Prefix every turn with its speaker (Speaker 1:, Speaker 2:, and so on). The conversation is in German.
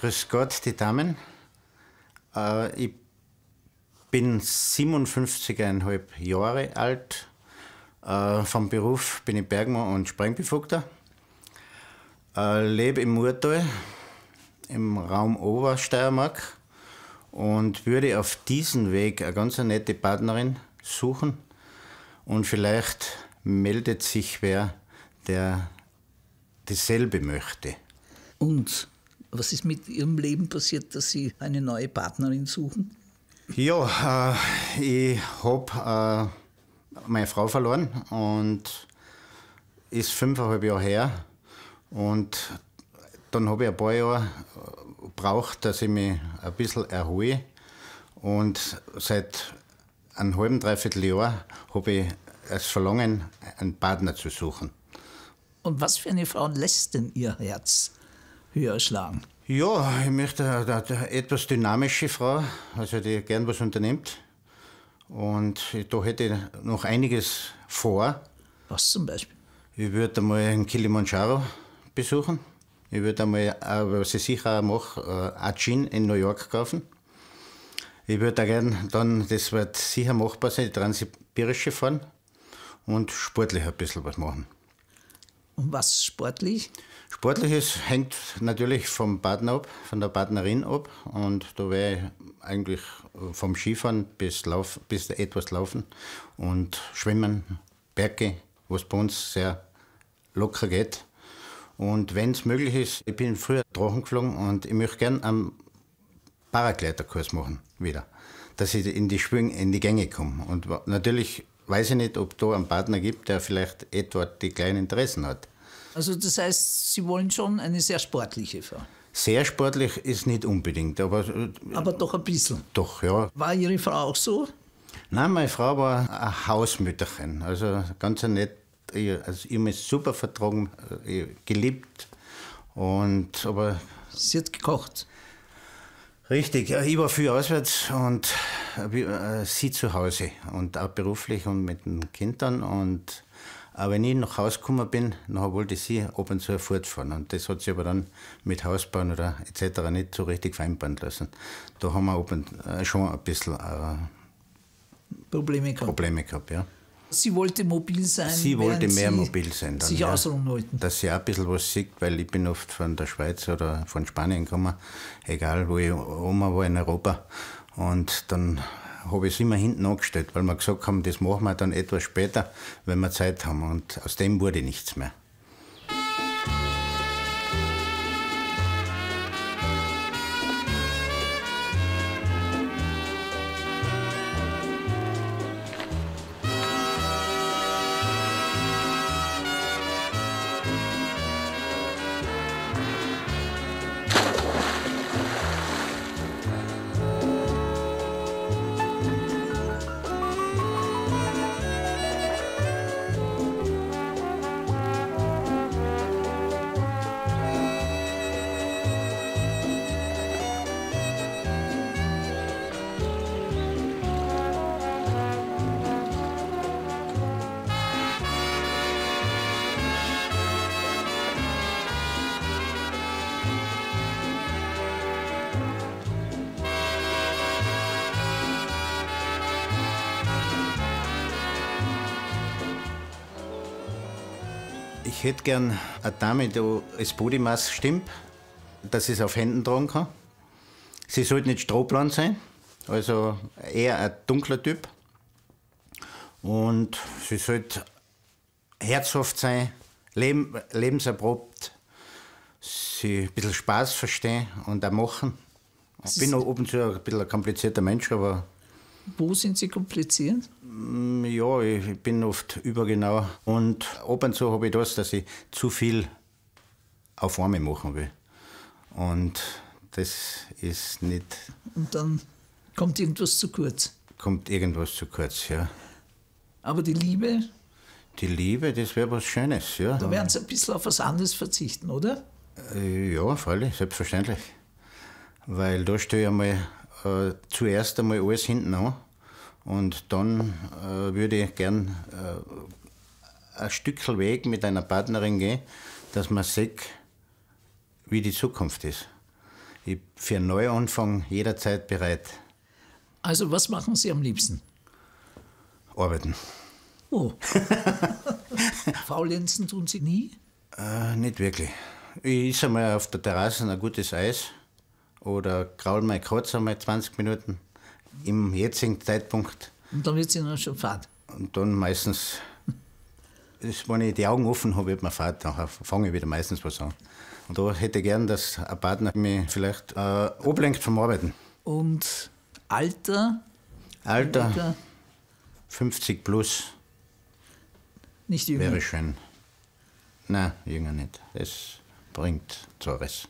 Speaker 1: Grüß Gott, die Damen. Äh, ich bin 57,5 Jahre alt. Äh, vom Beruf bin ich Bergmann und Sprengbefugter. Äh, lebe im Murtal, im Raum Obersteiermark und würde auf diesem Weg eine ganz nette Partnerin suchen. Und vielleicht meldet sich wer, der dasselbe möchte.
Speaker 2: Uns? Was ist mit Ihrem Leben passiert, dass Sie eine neue Partnerin suchen? Ja, äh, ich habe äh, meine Frau verloren und
Speaker 1: ist fünfeinhalb Jahre her. Und dann habe ich ein paar Jahre äh, gebraucht, dass ich mich ein bisschen erhole. Und seit einem halben, dreiviertel Jahr habe ich es verlangen, einen Partner zu suchen.
Speaker 2: Und was für eine Frau lässt denn ihr Herz? höher schlagen.
Speaker 1: Ja, ich möchte eine, etwas dynamische Frau, also die gern was unternimmt. Und da hätte ich noch einiges vor. Was zum Beispiel? Ich würde einmal einen Kilimanjaro besuchen. Ich würde einmal, äh, was ich sicher auch mache, äh, ein Gin in New York kaufen. Ich würde da gern dann, das wird sicher machbar sein, die Transsibirische fahren und sportlich ein bisschen was machen. Und was sportlich? Sportliches hängt natürlich vom Partner ab, von der Partnerin ab. Und da wäre eigentlich äh, vom Skifahren bis, Lauf, bis etwas Laufen und Schwimmen, Berge, was bei uns sehr locker geht. Und wenn es möglich ist, ich bin früher Drachen geflogen und ich möchte gerne einen Paragleiterkurs machen wieder, dass ich in die Schwing, in die Gänge komme. Und natürlich weiß ich nicht, ob da einen Partner gibt, der vielleicht etwa eh die kleinen Interessen hat.
Speaker 2: Also das heißt, Sie wollen schon eine sehr sportliche Frau.
Speaker 1: Sehr sportlich ist nicht unbedingt, aber... Äh, aber doch ein bisschen. Doch, ja. War Ihre Frau auch so? Nein, meine Frau war ein Hausmütterchen. Also ganz nett. Also ich habe mich super vertragen, äh, geliebt. Und, aber Sie hat gekocht? Richtig, ich war viel auswärts und äh, äh, sie zu Hause und auch beruflich und mit den Kindern. Und, auch wenn ich nach Hause gekommen bin, dann wollte ich sie ab und zu fortfahren. Und das hat sie aber dann mit Hausbauen oder etc. nicht so richtig vereinbaren lassen. Da haben wir ab äh, schon ein bisschen äh, Probleme gehabt. Probleme gehabt ja.
Speaker 2: Sie wollte mobil sein. Sie wollte mehr Sie mobil sein. Dann, sich ja, ausruhen wollten.
Speaker 1: Dass sie auch ein bisschen was sieht, weil ich bin oft von der Schweiz oder von Spanien gekommen, egal wo ich Oma war in Europa. Und dann habe ich es immer hinten angestellt, weil wir gesagt haben, das machen wir dann etwas später, wenn wir Zeit haben. Und aus dem wurde nichts mehr. Ich hätte gern eine Dame, die als Bodymass stimmt, dass sie es auf Händen tragen kann. Sie sollte nicht strohblan sein, also eher ein dunkler Typ. Und sie sollte herzhaft sein, leben, lebenserprobt, sie ein bisschen Spaß verstehen und auch machen. Ich bin noch oben zu ein bisschen ein komplizierter Mensch, aber.
Speaker 2: Wo sind Sie kompliziert?
Speaker 1: Mm, ja, ich bin oft übergenau. Und ab und zu habe ich das, dass ich zu viel auf einmal machen will. Und das ist nicht.
Speaker 2: Und dann kommt irgendwas zu kurz.
Speaker 1: Kommt irgendwas zu kurz, ja. Aber die Liebe? Die Liebe, das wäre was Schönes, ja. Da werden
Speaker 2: Sie ein bisschen auf was anderes verzichten, oder?
Speaker 1: Äh, ja, freilich, selbstverständlich. Weil da stehe ich einmal äh, zuerst einmal alles hinten an und dann äh, würde ich gern äh, ein Stückchen Weg mit einer Partnerin gehen, dass man sieht, wie die Zukunft ist. Ich bin für einen Neuanfang jederzeit bereit.
Speaker 2: Also, was machen Sie am liebsten? Arbeiten. Oh. Faulenzen tun Sie nie?
Speaker 1: Äh, nicht wirklich. Ich esse einmal auf der Terrasse ein gutes Eis oder kraul mal kurz einmal 20 Minuten im jetzigen Zeitpunkt. Und
Speaker 2: dann wird es Ihnen schon fad.
Speaker 1: Und dann meistens, ist, wenn ich die Augen offen habe, wird man fad, dann fange ich wieder meistens was an. Und da hätte ich gern, dass ein Partner mich vielleicht äh, ablenkt vom Arbeiten.
Speaker 2: Und Alter?
Speaker 1: Alter, Alter. 50 plus. Nicht jünger. Wäre schön. Nein, jünger nicht. Das bringt Zores.